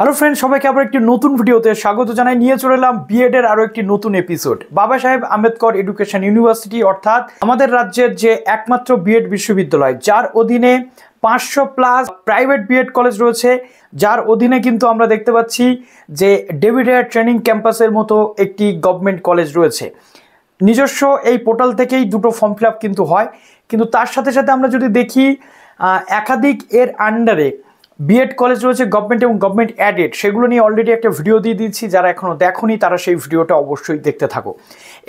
hello friend সবাইকে আবার একটি নতুন ভিডিওতে স্বাগত জানাই নিয়ে চলে এলাম বিএড এর আরো একটি নতুন এপিসোড বাবা সাহেব আম্বেদকর এডুকেশন ইউনিভার্সিটি অর্থাৎ আমাদের রাজ্যের যে একমাত্র বিএড বিশ্ববিদ্যালয় যার অধীনে পাঁচশো প্লাস প্রাইভেট বিএড কলেজ রয়েছে যার অধীনে কিন্তু আমরা দেখতে পাচ্ছি যে ডেভিড এয়ার ট্রেনিং ক্যাম্পাসের মতো একটি গভর্নমেন্ট কলেজ রয়েছে নিজস্ব এই পোর্টাল থেকেই দুটো ফর্ম ফিল কিন্তু হয় কিন্তু তার সাথে সাথে আমরা যদি দেখি একাধিক এর আন্ডারে বিএড কলেজ রয়েছে গভর্নমেন্ট এবং গভর্নমেন্ট অ্যাডেড সেগুলো নিয়ে অলরেডি একটা ভিডিও দিয়ে দিচ্ছি যারা এখনও দেখনি তারা সেই ভিডিওটা অবশ্যই দেখতে থাকো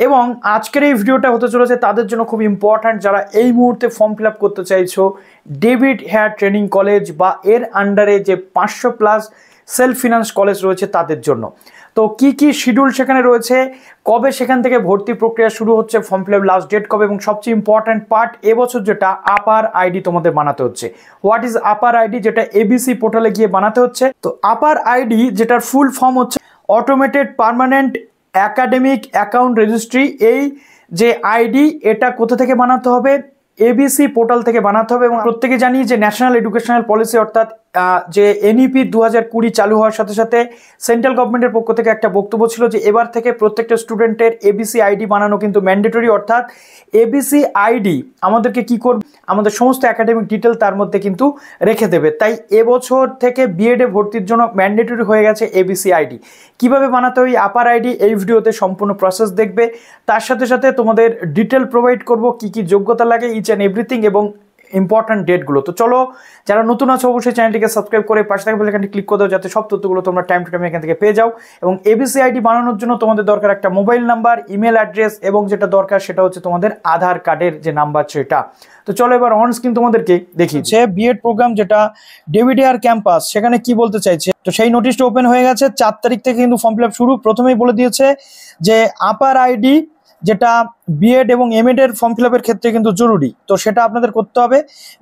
এবং আজকের এই ভিডিওটা হতে চলেছে তাদের জন্য খুব ইম্পর্ট্যান্ট যারা এই মুহূর্তে ফর্ম ফিল করতে চাইছো ডেভিড হেয়ার ট্রেনিং কলেজ বা এর আন্ডারে যে পাঁচশো প্লাস সেলফ ফিনান্স কলেজ রয়েছে তাদের জন্য তো কি কি শিডিউল সেখানে রয়েছে কবে সেখান থেকে ভর্তি প্রক্রিয়া শুরু হচ্ছে ফর্ম ফিল লাস্ট ডেট কবে এবং সবচেয়ে ইম্পর্ট্যান্ট পার্ট এবছর যেটা আপার আইডি তোমাদের বানাতে হচ্ছে হোয়াট ইজ আপার আইডি যেটা এবিসি পোর্টালে গিয়ে বানাতে হচ্ছে তো আপার আইডি যেটার ফুল ফর্ম হচ্ছে automated permanent academic account registry এই যে আইডি এটা কোথা থেকে বানাতে হবে এবিসি পোর্টাল থেকে বানাতে হবে এবং প্রত্যেকে জানি যে ন্যাশনাল এডুকেশনাল পলিসি অর্থাৎ যে এনইপি e দু হাজার কুড়ি চালু হওয়ার সাথে সাথে সেন্ট্রাল গভর্নমেন্টের পক্ষ থেকে একটা বক্তব্য ছিল যে এবার থেকে প্রত্যেকটা স্টুডেন্টের এবিসি আইডি বানানো কিন্তু ম্যান্ডেটরি অর্থাৎ এবিসি আইডি আমাদেরকে কি করবে আমাদের সমস্ত একাডেমিক ডিটেল তার মধ্যে কিন্তু রেখে দেবে তাই এবছর থেকে বিএডে ভর্তির জন্য ম্যান্ডেটরি হয়ে গেছে এবিসি আইডি কীভাবে বানাতে হয় আপার আইডি এই ভিডিওতে সম্পূর্ণ প্রসেস দেখবে তার সাথে সাথে তোমাদের ডিটেল প্রোভাইড করব কি কি যোগ্যতা লাগে ইচ অ্যান্ড এভরিথিং এবং ইম্পর্ট্যান্ট ডেটগুলো তো চলো যারা নতুন আছো অবশ্যই চ্যানেলটিকে সাবস্ক্রাইব করে পাশে থাকা বেলাকানটি ক্লিক করে দাও যাতে সব তথ্যগুলো তোমরা টাইম টু টাইম এখান থেকে পেয়ে যাও এবং এবিসি আইডি বানানোর জন্য তোমাদের দরকার একটা মোবাইল নাম্বার ইমেল অ্যাড্রেস এবং যেটা দরকার সেটা হচ্ছে তোমাদের আধার কার্ডের যে নাম্বার সেটা তো চলো এবার অন স্ক্রিন তোমাদেরকে দেখি যে বিএড প্রোগ্রাম যেটা আর ক্যাম্পাস সেখানে কি বলতে চাইছে তো সেই নোটিশটা ওপেন হয়ে গেছে চার তারিখ থেকে কিন্তু ফর্ম ফিল শুরু প্রথমেই বলে দিয়েছে যে আপার আইডি যেটা বিএড এবং এড এর ফর্ম ফিল আপের ক্ষেত্রে কিন্তু জরুরি তো সেটা আপনাদের করতে হবে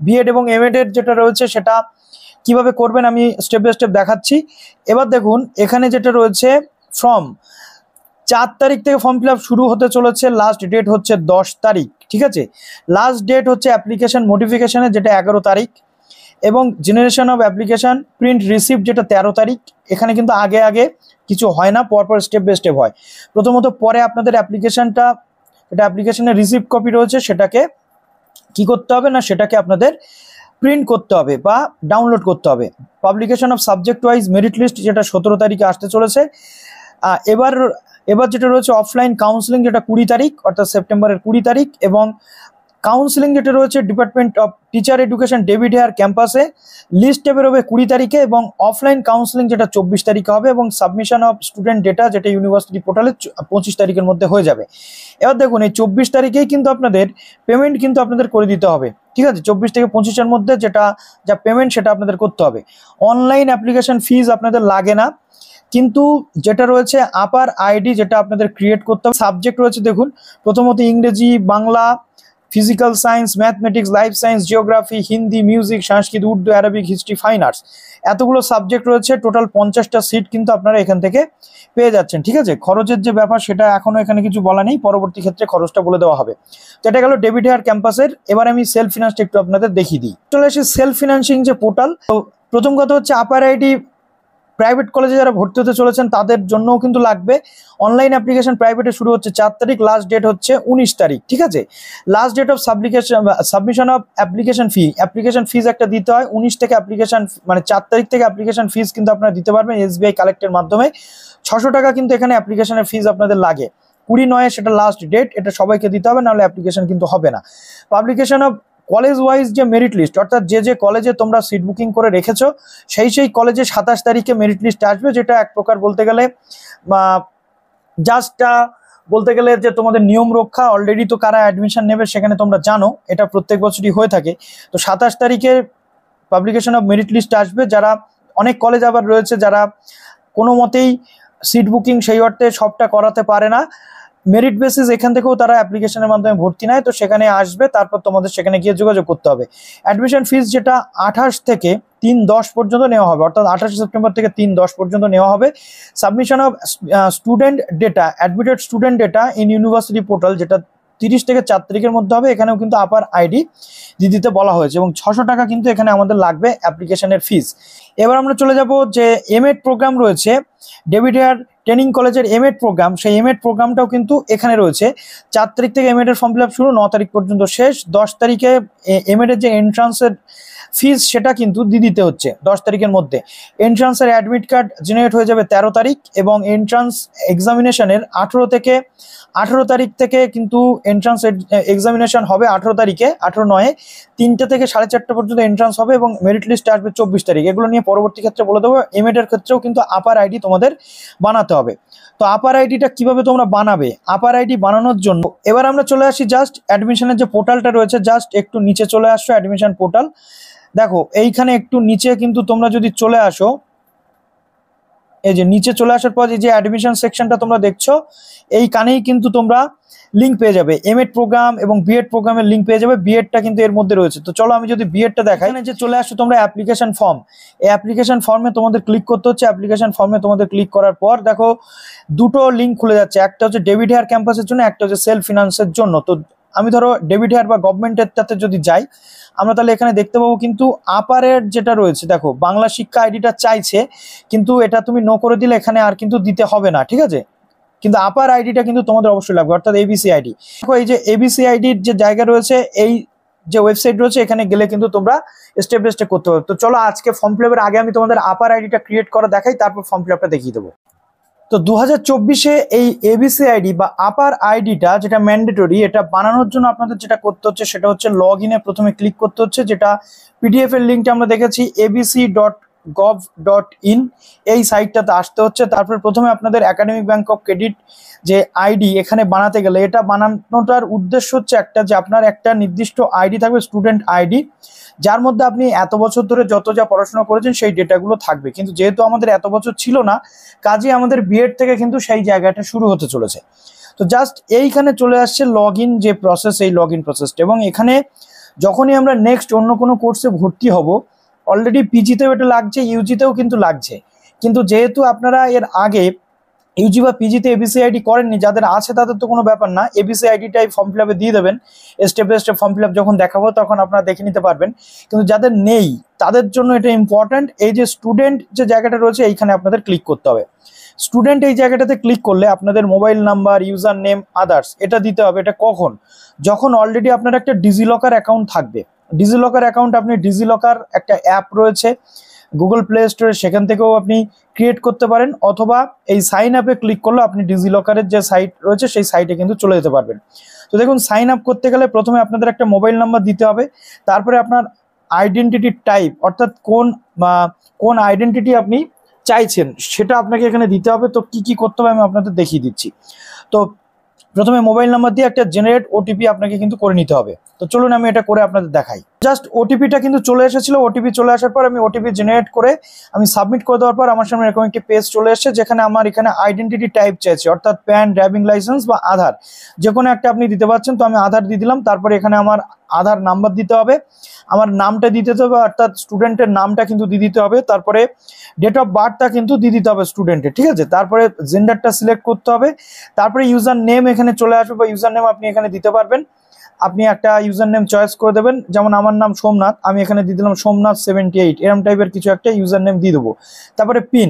বিএড এবং এড এর যেটা রয়েছে সেটা কিভাবে করবেন আমি স্টেপ বাই স্টেপ দেখাচ্ছি এবার দেখুন এখানে যেটা রয়েছে ফর্ম চার তারিখ থেকে ফর্ম ফিল শুরু হতে চলেছে লাস্ট ডেট হচ্ছে দশ তারিখ ঠিক আছে লাস্ট ডেট হচ্ছে অ্যাপ্লিকেশন মোটিফিকেশানের যেটা এগারো তারিখ এবং generation of application print receive যেটা তেরো তারিখ এখানে কিন্তু আগে আগে কিছু হয় না পরপর স্টেপ বাই স্টেপ হয় প্রথমত পরে আপনাদের অ্যাপ্লিকেশানটা এটা অ্যাপ্লিকেশানের রিসিভ কপি রয়েছে সেটাকে কি করতে হবে না সেটাকে আপনাদের প্রিন্ট করতে হবে বা ডাউনলোড করতে হবে publication of subject wise merit list যেটা সতেরো তারিখে আসতে চলেছে এবার এবার যেটা রয়েছে অফলাইন কাউন্সিলিং যেটা কুড়ি তারিখ অর্থাৎ সেপ্টেম্বরের কুড়ি তারিখ এবং কাউন্সিলিং যেটা রয়েছে department of teacher education David Hare ক্যাম্পাসে লিস্ট বেরোবে কুড়ি তারিখে এবং অফলাইন কাউন্সিলিং যেটা চব্বিশ তারিখে হবে এবং সাবমিশন অফ স্টুডেন্ট ডেটা যেটা ইউনিভার্সিটি পোর্টালে পঁচিশ তারিখের মধ্যে হয়ে যাবে এবার দেখুন এই চব্বিশ তারিখেই কিন্তু আপনাদের পেমেন্ট কিন্তু আপনাদের করে দিতে হবে ঠিক আছে চব্বিশ থেকে পঁচিশের মধ্যে যেটা যা পেমেন্ট সেটা আপনাদের করতে হবে অনলাইন অ্যাপ্লিকেশন ফিজ আপনাদের লাগে না কিন্তু যেটা রয়েছে আপার আইডি যেটা আপনাদের ক্রিয়েট করতে হবে সাবজেক্ট রয়েছে দেখুন প্রথমত ইংরেজি Bangla physical science mathematics life science geography Hindi music Sanskrit Urdu Arabic history fine arts এতগুলো সাবজেক্ট রয়েছে টোটাল পঞ্চাশটা সিট কিন্তু আপনারা এখান থেকে পেয়ে যাচ্ছেন ঠিক আছে খরচের যে ব্যাপার সেটা এখনও এখানে কিছু বলা নেই পরবর্তী ক্ষেত্রে খরচটা বলে দেওয়া হবে তো এটা গেল ডেবিট হেয়ার ক্যাম্পাসের এবার আমি সেলফ ফিনান্সটা একটু আপনাদের দেখিয়ে দিই চলে আসি সেলফ ফিনান্সিং যে পোর্টাল তো প্রথম কথা হচ্ছে আপার আইডি প্রাইভেট কলেজে যারা ভর্তি হতে চলেছেন তাদের জন্যও কিন্তু লাগবে অনলাইন অ্যাপ্লিকেশন প্রাইভেটে শুরু হচ্ছে চার তারিখ লাস্ট ডেট হচ্ছে উনিশ তারিখ ঠিক আছে লাস্ট ডেট অফ সাবলিকেশন submission of application fee application fees একটা দিতে হয় উনিশ থেকে অ্যাপ্লিকেশন মানে চার তারিখ থেকে অ্যাপ্লিকেশন ফিজ কিন্তু আপনারা দিতে পারবেন এসবিআই কালেক্টের মাধ্যমে ছশো টাকা কিন্তু এখানে অ্যাপ্লিকেশনের ফিজ আপনাদের লাগে কুড়ি নয় সেটা লাস্ট ডেট এটা সবাইকে দিতে হবে নাহলে অ্যাপ্লিকেশন কিন্তু হবে না পাবলিকেশন অফ কলেজ ওয়াইজ যে মেরিট লিস্ট অর্থাৎ যে যে কলেজে তোমরা সিট বুকিং করে রেখেছো সেই সেই কলেজে সাতাশ তারিখে মেরিট লিস্ট আসবে যেটা এক প্রকার বলতে গেলে জাস্টটা বলতে গেলে যে তোমাদের নিয়ম রক্ষা অলরেডি তো কারা অ্যাডমিশন নেবে সেখানে তোমরা জানো এটা প্রত্যেক বছরই হয়ে থাকে তো সাতাশ তারিখে পাবলিকেশন অফ মেরিট লিস্ট আসবে যারা অনেক কলেজ আবার রয়েছে যারা কোনো মতেই সিট বুকিং সেই অর্থে সবটা করাতে পারে না মেরিট বেসিস এখান থেকেও তারা অ্যাপ্লিকেশনের মাধ্যমে ভর্তি নেয় তো সেখানে আসবে তারপর তোমাদের সেখানে গিয়ে যোগাযোগ করতে হবে অ্যাডমিশন ফিস যেটা আঠাশ থেকে তিন দশ পর্যন্ত নেওয়া হবে অর্থাৎ আঠাশে সেপ্টেম্বর থেকে তিন দশ পর্যন্ত নেওয়া হবে submission of student data admitted student data in university portal যেটা তিরিশ থেকে চার তারিখের মধ্যে হবে এখানেও কিন্তু আপার আইডি দিতে বলা হয়েছে এবং ছশো টাকা কিন্তু এখানে আমাদের লাগবে অ্যাপ্লিকেশনের ফিস এবার আমরা চলে যাব যে এমএড প্রোগ্রাম রয়েছে ডেভিড হেয়ার ট্রেনিং কলেজের এমএড প্রোগ্রাম সেই এমএড প্রোগ্রামটাও কিন্তু এখানে রয়েছে চার তারিখ থেকে এমএড এর ফর্ম ফিল শুরু ন তারিখ পর্যন্ত শেষ দশ তারিখে এমএড এর যে এন্ট্রান্সের ফিজ সেটা কিন্তু দিয়ে দিতে হচ্ছে দশ তারিখের মধ্যে এন্ট্রান্সের অ্যাডমিট কার্ড জেনারেট হয়ে যাবে ১৩ তারিখ এবং এন্ট্রান্স এক্সামিনেশনের আঠেরো থেকে আঠেরো তারিখ থেকে কিন্তু এন্ট্রান্স এক্সামিনেশন হবে আঠেরো তারিখে আঠেরো নয় তিনটে থেকে সাড়ে চারটে পর্যন্ত এন্ট্রান্স হবে এবং মেরিট লিস্টে আসবে চব্বিশ তারিখ এগুলো নিয়ে পরবর্তী ক্ষেত্রে বলে দেবো এর ক্ষেত্রেও কিন্তু আপার আইডি তোমাদের বানাতে হবে তো আপার আইডিটা কিভাবে তোমরা বানাবে আপার আইডি বানানোর জন্য এবার আমরা চলে আসি জাস্ট অ্যাডমিশনের যে পোর্টালটা রয়েছে জাস্ট একটু নিচে চলে আসছো অ্যাডমিশন পোর্টাল দেখো এইখানে একটু নিচে কিন্তু তোমরা যদি চলে আসো এই যে নিচে চলে আসার পর এই যে অ্যাডমিশন সেকশনটা তোমরা দেখছো এই কানেই কিন্তু তোমরা লিঙ্ক পেয়ে যাবে এমএড প্রোগ্রাম এবং বিএড প্রোগ্রামের লিঙ্ক পেয়ে যাবে বিএডটা কিন্তু এর মধ্যে রয়েছে তো চলো আমি যদি বিএডটা দেখাই যে চলে আসো তোমরা অ্যাপ্লিকেশন ফর্ম এই অ্যাপ্লিকেশন ফর্মে তোমাদের ক্লিক করতে হচ্ছে অ্যাপ্লিকেশন ফর্মে তোমাদের ক্লিক করার পর দেখো দুটো লিঙ্ক খুলে যাচ্ছে একটা হচ্ছে ডেভিড হেয়ার ক্যাম্পাসের জন্য একটা হচ্ছে সেলফ ফিনান্সের জন্য তো আমি ধরো ডেবিট হেয়ার বা গভর্নমেন্টের তাতে যদি যাই আমরা তাহলে এখানে দেখতে পাবো কিন্তু আপারের যেটা রয়েছে দেখো বাংলা শিক্ষা আইডিটা চাইছে কিন্তু এটা তুমি নো করে দিলে এখানে আর কিন্তু দিতে হবে না ঠিক আছে কিন্তু আপার আইডিটা কিন্তু তোমাদের অবশ্যই লাগবে অর্থাৎ এবিসি আইডি দেখো এই যে এবিসি আইডির যে জায়গা রয়েছে এই যে ওয়েবসাইট রয়েছে এখানে গেলে কিন্তু তোমরা স্টেপ বাই স্টেপ করতে পারবে তো চলো আজকে ফর্ম ফিল আগে আমি তোমাদের আপার আইডিটা ক্রিয়েট করা দেখাই তারপর ফর্ম ফিল দেখিয়ে দেবো তো দু হাজার এই এবিসি আইডি বা আপার আইডিটা যেটা ম্যান্ডেটরি এটা বানানোর জন্য আপনাদের যেটা করতে হচ্ছে সেটা হচ্ছে লগ প্রথমে ক্লিক করতে হচ্ছে যেটা পিডিএফ এর লিঙ্কটা আমরা দেখেছি ABC dot gov dot in এই সাইটটাতে আসতে হচ্ছে তারপর প্রথমে আপনাদের একাডেমিক ব্যাংক অফ ক্রেডিট যে আইডি এখানে বানাতে গেলে এটা বানানোটার উদ্দেশ্য হচ্ছে একটা যে আপনার একটা নির্দিষ্ট আইডি থাকবে স্টুডেন্ট আইডি যার মধ্যে আপনি এত বছর ধরে যত যা পড়াশোনা করেছেন সেই ডেটাগুলো থাকবে কিন্তু যেহেতু আমাদের এত বছর ছিল না কাজে আমাদের বিএড থেকে কিন্তু সেই জায়গাটা শুরু হতে চলেছে তো জাস্ট এইখানে চলে আসছে লগ যে প্রসেস এই লগ ইন প্রসেসটা এবং এখানে যখনই আমরা নেক্সট অন্য কোনো কোর্সে ভর্তি হব অলরেডি পিজিতেও এটা লাগছে ইউজিতেও কিন্তু লাগছে কিন্তু যেহেতু আপনারা এর আগে ইউজি বা পিজিতে এবিসিআইডি করেননি যাদের আছে তাদের তো কোনো ব্যাপার না এবিসি আইডিটাই ফর্ম ফিল দিয়ে দেবেন step by step form fill up যখন দেখাবো তখন আপনারা দেখে নিতে পারবেন কিন্তু যাদের নেই তাদের জন্য এটা ইম্পর্ট্যান্ট এই যে স্টুডেন্ট যে জায়গাটা রয়েছে এইখানে আপনাদের ক্লিক করতে হবে স্টুডেন্ট এই জায়গাটাতে ক্লিক করলে আপনাদের mobile number user name others এটা দিতে হবে এটা কখন যখন অলরেডি আপনার একটা ডিজিলকার অ্যাকাউন্ট থাকবে ডিজিলকার অ্যাকাউন্ট আপনি ডিজিলকার একটা অ্যাপ রয়েছে গুগল প্লে স্টোরে সেখান থেকেও আপনি ক্রিয়েট করতে পারেন অথবা এই সাইন আপে ক্লিক করলে আপনি ডিজিলকারের যে সাইট রয়েছে সেই সাইটে কিন্তু চলে যেতে পারবেন তো দেখুন সাইন আপ করতে গেলে প্রথমে আপনাদের একটা মোবাইল নাম্বার দিতে হবে তারপরে আপনার আইডেন্টিটি টাইপ অর্থাৎ কোন কোন আইডেন্টিটি আপনি চাইছেন সেটা আপনাকে এখানে দিতে হবে তো কি কি করতে হবে আমি আপনাদের দেখিয়ে দিচ্ছি তো প্রথমে মোবাইল নাম্বার দিয়ে একটা জেনারেট ওটিপি আপনাকে কিন্তু করে নিতে হবে তো চলুন আমি এটা করে আপনাদের দেখাই জাস্ট ওটিপিটা কিন্তু চলে এসেছিল ওটিপি চলে আসার পর আমি ওটিপি জেনারেট করে আমি সাবমিট করে দেওয়ার পর আমার সামনে এরকম একটি পেজ চলে এসেছে যেখানে আমার এখানে আইডেন্টিটি টাইপ চাইছে অর্থাৎ প্যান ড্রাইভিং লাইসেন্স বা আধার যে কোনো একটা আপনি দিতে পারছেন তো আমি আধার দিয়ে দিলাম তারপরে এখানে আমার আধার নাম্বার দিতে হবে আমার নামটা দিতে হবে অর্থাৎ স্টুডেন্টের নামটা কিন্তু দিয়ে দিতে হবে তারপরে ডেট অফ বার্থটা কিন্তু দিয়ে দিতে হবে স্টুডেন্টের ঠিক আছে তারপরে জেন্ডারটা সিলেক্ট করতে হবে তারপরে ইউজার নেম এখানে চলে আসবে বা ইউজার নেম আপনি এখানে দিতে পারবেন আপনি একটা ইউজার নেম চয়েস করে দেবেন যেমন আমার নাম সোমনাথ আমি এখানে দিয়ে দিলাম সোমনাথ সেভেন্টি এইট এরম টাইপের কিছু একটা ইউজার নেম দিয়ে দেবো তারপরে পিন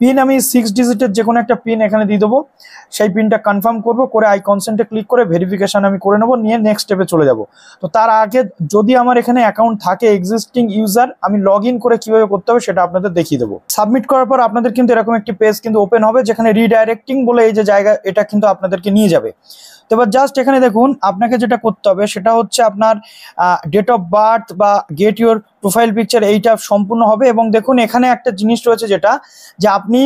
পিন আমি সিক্স ডিজিটের যে কোনো একটা পিন এখানে দিয়ে দেবো সেই পিনটা কনফার্ম করব করে আই কনসেন্টে ক্লিক করে ভেরিফিকেশান আমি করে নেবো নিয়ে নেক্সট স্টেপে চলে যাব তো তার আগে যদি আমার এখানে অ্যাকাউন্ট থাকে এক্সিস্টিং ইউজার আমি লগ করে কিভাবে করতে হবে সেটা আপনাদের দেখিয়ে দেবো সাবমিট করার পর আপনাদের কিন্তু এরকম একটি পেজ কিন্তু ওপেন হবে যেখানে রিডাইরেক্টিং বলে এই যে জায়গা এটা কিন্তু আপনাদেরকে নিয়ে যাবে তো এবার জাস্ট এখানে দেখুন আপনাকে যেটা করতে হবে সেটা হচ্ছে আপনার ডেট অফ বার্থ বা গেট ইউর প্রোফাইল পিকচার এইটা সম্পূর্ণ হবে এবং দেখুন এখানে একটা জিনিস রয়েছে যেটা যে আপনি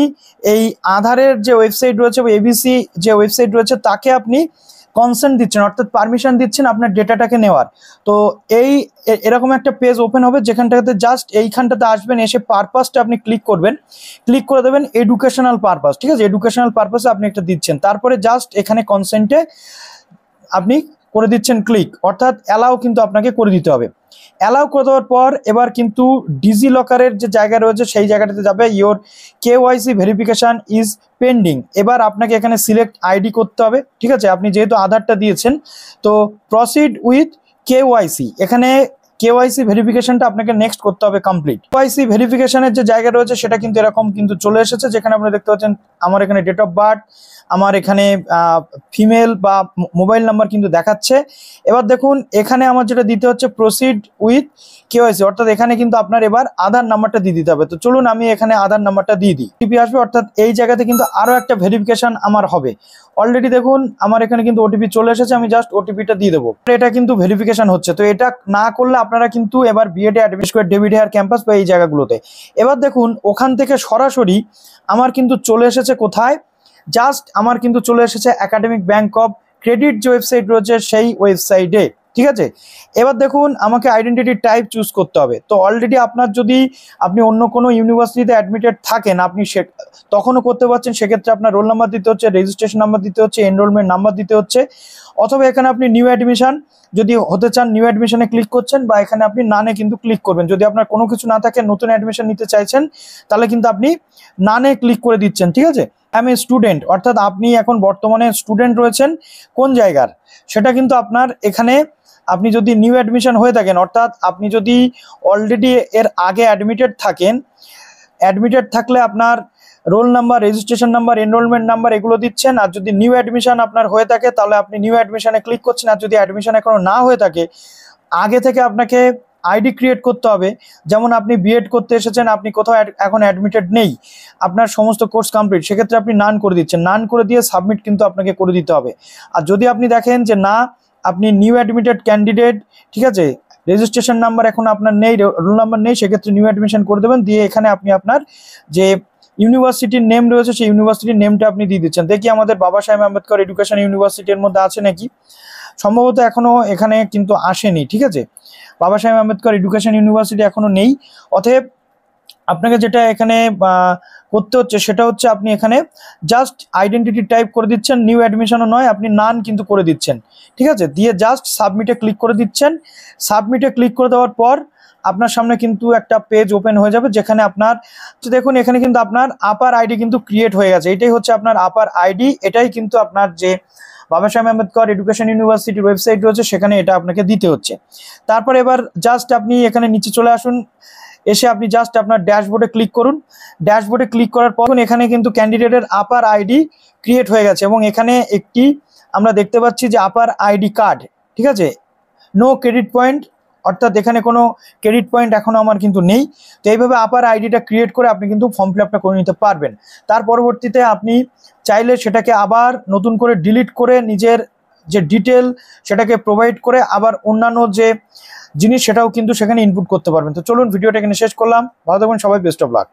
এই আধারের যে ওয়েবসাইট রয়েছে এবিসি যে ওয়েবসাইট রয়েছে তাকে আপনি কনসেন্ট দিচ্ছেন অর্থাৎ পারমিশন দিচ্ছেন আপনার ডেটাটাকে নেওয়ার তো এই এরকম একটা পেজ ওপেন হবে যেখানটাতে জাস্ট এইখানটাতে আসবেন এসে পারপাসটা আপনি ক্লিক করবেন ক্লিক করে দেবেন এডুকেশনাল পারপাস ঠিক আছে এডুকেশনাল পারপাসে আপনি একটা দিচ্ছেন তারপরে জাস্ট এখানে কনসেন্টে আপনি করে দিচ্ছেন ক্লিক অর্থাৎ অ্যালাও কিন্তু আপনাকে করে দিতে হবে অ্যালাউ করে দেওয়ার পর এবার কিন্তু ডিজি লকারের যে জায়গা রয়েছে সেই জায়গাটাতে যাবে your KYC verification is pending এবার আপনাকে এখানে সিলেক্ট আইডি করতে হবে ঠিক আছে আপনি যেহেতু আধারটা দিয়েছেন তো প্রসিড উইথ কেওয়াইসি এখানে কেওয়াইসি ভেরিফিকেশনটা আপনাকে নেক্সট করতে হবে কমপ্লিট কেওয়াইসি ভেরিফিকেশানের যে জায়গা রয়েছে সেটা কিন্তু এরকম কিন্তু চলে এসেছে যেখানে আপনি দেখতে পাচ্ছেন আমার এখানে ডেট অফ বার্থ আমার এখানে ফিমেল বা মোবাইল নাম্বার কিন্তু দেখাচ্ছে এবার দেখুন এখানে আমার যেটা দিতে হচ্ছে প্রসিড উইথ কেওয়াইসি অর্থাৎ এখানে কিন্তু আপনার এবার আধার নাম্বারটা দিয়ে দিতে হবে তো চলুন আমি এখানে আধার নাম্বারটা দিয়ে দিই টিপি আসবে অর্থাৎ এই জায়গাতে কিন্তু আরও একটা ভেরিফিকেশান আমার হবে অলরেডি দেখুন আমার এখানে কিন্তু ওটিপি চলে এসেছে আমি জাস্ট ওটিপিটা দিয়ে দেবো এটা কিন্তু ভেরিফিকেশান হচ্ছে তো এটা না করলে আপনারা কিন্তু এবার বিএডে admit square David Hare campus বা এই জায়গাগুলোতে এবার দেখুন ওখান থেকে সরাসরি আমার কিন্তু চলে এসেছে কোথায় জাস্ট আমার কিন্তু চলে এসেছে একাডেমিক ব্যাংক অফ ক্রেডিট যে ওয়েবসাইট রয়েছে সেই ওয়েবসাইটে ঠিক আছে এবার দেখুন আমাকে আইডেন্টিটি টাইপ চুজ করতে হবে তো অলরেডি আপনার যদি আপনি অন্য কোনো ইউনিভার্সিটিতে অ্যাডমিটেড থাকেন আপনি সে তখনও করতে পারছেন সেক্ষেত্রে আপনার রোল নাম্বার দিতে হচ্ছে রেজিস্ট্রেশন নাম্বার দিতে হচ্ছে এনরোলমেন্ট নাম্বার দিতে হচ্ছে অথবা এখানে আপনি নিউ অ্যাডমিশান যদি হতে চান নিউ অ্যাডমিশনে ক্লিক করছেন বা এখানে আপনি নানে কিন্তু ক্লিক করবেন যদি আপনার কোনো কিছু না থাকে নতুন অ্যাডমিশন নিতে চাইছেন তাহলে কিন্তু আপনি নানে ক্লিক করে দিচ্ছেন ঠিক আছে অ্যাম এ স্টুডেন্ট অর্থাৎ আপনি এখন বর্তমানে স্টুডেন্ট রয়েছেন কোন জায়গার সেটা কিন্তু আপনার এখানে আপনি যদি নিউ অ্যাডমিশন হয়ে থাকেন অর্থাৎ আপনি যদি অলরেডি এর আগে অ্যাডমিটেড থাকেন অ্যাডমিটেড থাকলে আপনার roll number registration number enrolment number এগুলো দিচ্ছেন আর যদি নিউ অ্যাডমিশন আপনার হয়ে থাকে তাহলে আপনি নিউ অ্যাডমিশনে ক্লিক করছেন আর যদি অ্যাডমিশন এখনও না হয়ে থাকে আগে থেকে আপনাকে আইডি ক্রিয়েট করতে হবে যেমন আপনি বিএড করতে এসেছেন আপনি কোথাও এখন অ্যাডমিটেড নেই আপনার সমস্ত কোর্স কমপ্লিট সেক্ষেত্রে আপনি নান করে দিচ্ছেন নান করে দিয়ে সাবমিট কিন্তু আপনাকে করে দিতে হবে আর যদি আপনি দেখেন যে না আপনি নিউ অ্যাডমিটেড ক্যান্ডিডেট ঠিক আছে রেজিস্ট্রেশন নাম্বার এখন আপনার নেই রোল নাম্বার নেই সেক্ষেত্রে নিউ অ্যাডমিশন করে দেবেন দিয়ে এখানে আপনি আপনার যে ইউনিভার্সিটির নেম রয়েছে সেই ইউনিভার্সিটির নেমটা আপনি দিয়ে দিচ্ছেন দেখি আমাদের বাবা সাহেব আম্বেদকর এডুকেশন ইউনিভার্সিটির মধ্যে আছে নাকি সম্ভবত এখনও এখানে কিন্তু আসেনি ঠিক আছে বাবা সাহেব আম্বেদকর এডুকেশন ইউনিভার্সিটি এখনও নেই অতএব আপনাকে যেটা এখানে করতে হচ্ছে সেটা হচ্ছে আপনি এখানে জাস্ট আইডেন্টিটি টাইপ করে দিচ্ছেন নিউ অ্যাডমিশনও নয় আপনি নান কিন্তু করে দিচ্ছেন ঠিক আছে দিয়ে জাস্ট সাবমিটে ক্লিক করে দিচ্ছেন সাবমিটে ক্লিক করে দেওয়ার পর আপনার সামনে কিন্তু একটা পেজ ওপেন হয়ে যাবে যেখানে আপনার দেখুন এখানে কিন্তু আপনার আপার আইডি কিন্তু ক্রিয়েট হয়ে গেছে এটাই হচ্ছে আপনার আপার আইডি এটাই কিন্তু আপনার যে বাবা সাহেব আম্বেদকর এডুকেশন ইউনিভার্সিটির ওয়েবসাইট রয়েছে সেখানে এটা আপনাকে দিতে হচ্ছে তারপর এবার জাস্ট আপনি এখানে নিচে চলে আসুন এসে আপনি জাস্ট আপনার ড্যাশবোর্ডে ক্লিক করুন ড্যাশবোর্ডে ক্লিক করার পর এখানে কিন্তু ক্যান্ডিডেটের আপার আইডি ক্রিয়েট হয়ে গেছে এবং এখানে একটি আমরা দেখতে পাচ্ছি যে আপার আইডি কার্ড ঠিক আছে নো ক্রেডিট পয়েন্ট অর্থাৎ এখানে কোনো ক্রেডিট পয়েন্ট এখনও আমার কিন্তু নেই তো এইভাবে আপার আইডিটা ক্রিয়েট করে আপনি কিন্তু ফর্ম ফিল করে নিতে পারবেন তার পরবর্তীতে আপনি চাইলে সেটাকে আবার নতুন করে ডিলিট করে নিজের যে ডিটেল সেটাকে প্রোভাইড করে আবার অন্যান্য যে জিনিস সেটাও কিন্তু সেখানে ইনপুট করতে পারবেন তো চলুন ভিডিওটা এখানে শেষ করলাম ভালো থাকবেন সবাই বেস্ট অফ লাক